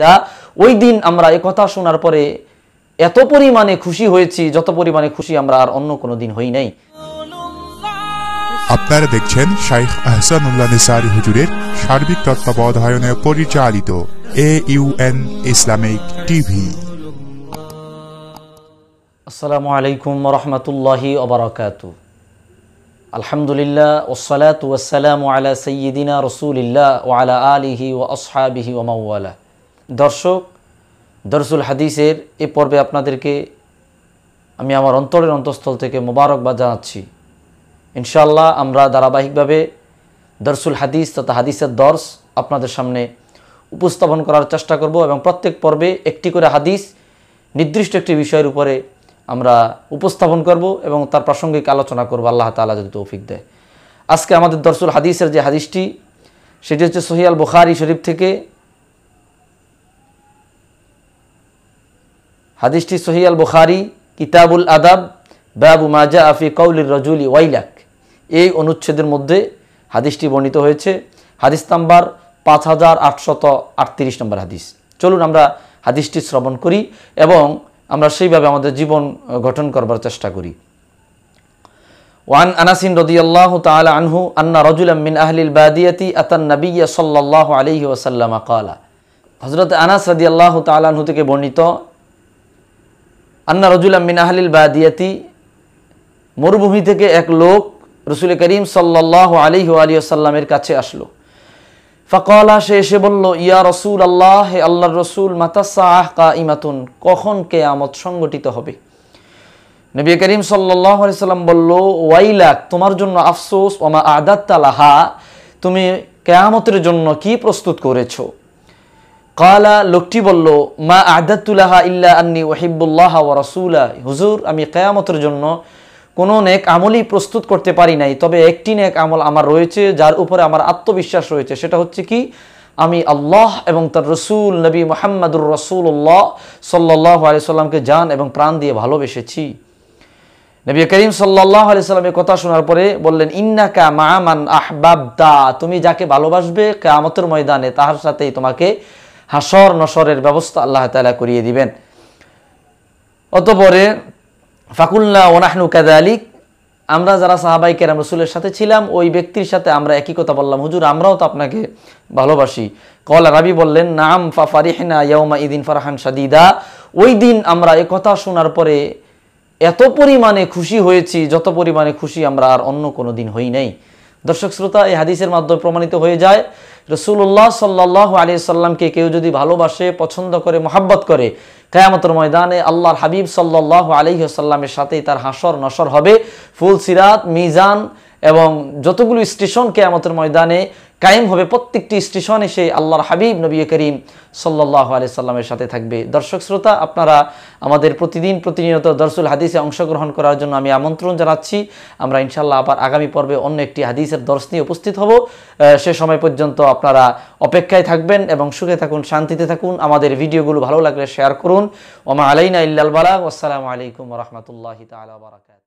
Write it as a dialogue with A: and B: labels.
A: দা ওই দিন আমরা এ কথা শোনার পরে এত পরিমাণে খুশি হয়েছি যত পরিমাণে খুশি আমরা আর অন্য কোনো দিন হই নাই আপনারা দেখছেন শাইখ আহসানুল্লাহ নিসারি হুজুরের সার্বিক তত্ত্বাবধায়নে পরিচালিত এ ইউএন ইসলামিক টিভি আসসালামু আলাইকুম রহমতুল্লাহি ওবরাকাতু আলহামদুলিল্লাহ ওসালাত ওয়াসালামু আলা সৈয়দিনা রসুলিল্লাহ আলা আলিহি ওয়া আসহাবিহি ওয়া মাওয়ালা দর্শক দরসুল হাদিসের এ পর্বে আপনাদেরকে আমি আমার অন্তরের অন্তঃস্থল থেকে মোবারকবাদ জানাচ্ছি ইনশাল্লাহ আমরা ধারাবাহিকভাবে দরসুল হাদিস তথা হাদিসের দর্শ আপনাদের সামনে উপস্থাপন করার চেষ্টা করব এবং প্রত্যেক পর্বে একটি করে হাদিস নির্দিষ্ট একটি বিষয়ের উপরে আমরা উপস্থাপন করব এবং তার প্রাসঙ্গিক আলোচনা করব আল্লাহ তালা যদি তৌফিক দেয় আজকে আমাদের দরসুল হাদিসের যে হাদিসটি সেটি হচ্ছে সহিয়াল বুখারি শরীফ থেকে হাদিসটি সহিয়াল বুখারি কিতাবুল আদাব বাবু মাজা আফি কৌলির রজুলি ওয়াইলাক এই অনুচ্ছেদের মধ্যে হাদিসটি বর্ণিত হয়েছে হাদিস নাম্বার পাঁচ হাজার আটশত আটত্রিশ নম্বর হাদিস চলুন আমরা হাদিসটি শ্রবণ করি এবং আমরা সেইভাবে আমাদের জীবন গঠন করবার চেষ্টা করি ওয়ান আনাসিন রদি রদিয়াল্লাহ তালা আনহু আন্না রজুলাম মিন আহলিল বাদিয়াতি আতান নবিয়া সাল্লাহ আলহি ওসাল্লামা কালা হজরত আনাস আল্লাহ রদিয়াল্লাহ আনহু থেকে বর্ণিত আন্না রজুলাম মিন আহলিল বাদিয়াতি মরুভূমি থেকে এক লোক রসুল করিম সাল্লাহ আলী আলী আসাল্লামের কাছে আসলো ফকলা সে এসে বলল ইয়া রসুল আল্লাহ হে আল্লাহ রসুল আহ কা ইমাতুন কখন কেয়ামত সংগঠিত হবে নবী করিম সাল্লাম বলল ওয়াইলাক তোমার জন্য আফসোস ওমা আদাত তুমি কেয়ামতের জন্য কি প্রস্তুত করেছো কালা লোকটি বলল মা আদাতুল্লাহা ইল্লা আন্নি ওয়াহিবুল্লাহ ওয়া রাসূলা হুজুর আমি কেয়ামতের জন্য কোনো নেক আমলই প্রস্তুত করতে পারি নাই তবে একটি নেক আমল আমার রয়েছে যার উপরে আমার আত্মবিশ্বাস রয়েছে সেটা হচ্ছে কি আমি আল্লাহ এবং তার রসুল নবী মোহাম্মদুর রসুল্লাহ সাল্লাহ আলি সাল্লামকে এবং প্রাণ দিয়ে ভালোবেসেছি নবী করিম সাল্লাহ আলি সাল্লামের কথা শোনার পরে বললেন ইন্নাকা মামান আহবাবদা তুমি যাকে ভালোবাসবে কেয়ামতের ময়দানে তাহার সাথেই তোমাকে হাসর নসরের ব্যবস্থা আল্লাহ তালা করিয়ে দিবেন অতপরে ফাকুল্লা ওনাহনু কাদালিক আমরা যারা সাহাবাই কেরাম রসুলের সাথে ছিলাম ওই ব্যক্তির সাথে আমরা একই কথা বললাম হুজুর আমরাও তো আপনাকে ভালোবাসি কলা রাবি বললেন নাম ফা ফারিহিনা ইয়মা ইদিন ফারহান সাদিদা ওই দিন আমরা এ কথা শোনার পরে এত পরিমাণে খুশি হয়েছি যত পরিমাণে খুশি আমরা আর অন্য কোনো দিন হই নাই দর্শক শ্রোতা এই হাদিসের মাধ্যমে প্রমাণিত হয়ে যায় রসুল্লাহ সাল্লাহ আলি সাল্লামকে কেউ যদি ভালোবাসে পছন্দ করে মোহাব্বত করে কেয়ামতর ময়দানে আল্লাহর হাবিব সাল্লাহ আলি সাল্লামের সাথেই তার হাসর নসর হবে ফুল সিরাত মিজান এবং যতগুলো স্টেশন কেয়ামতের ময়দানে কায়েম হবে প্রত্যেকটি স্টেশনে সেই আল্লাহর হাবিব নবী করিম সাল্লাহ আলি সাল্লামের সাথে থাকবে দর্শক শ্রোতা আপনারা আমাদের প্রতিদিন প্রতিনিয়ত দর্শুল হাদিসে অংশগ্রহণ করার জন্য আমি আমন্ত্রণ জানাচ্ছি আমরা ইনশাল্লাহ আবার আগামী পর্বে অন্য একটি হাদিসের দর্শ নিয়ে উপস্থিত হব সে সময় পর্যন্ত আপনারা অপেক্ষায় থাকবেন এবং সুখে থাকুন শান্তিতে থাকুন আমাদের ভিডিওগুলো ভালো লাগলে শেয়ার করুন ওমা আলাইনা ইল্লাল বালাক আসসালামু আলাইকুম রহমতুল্লাহ তালা বারাকাত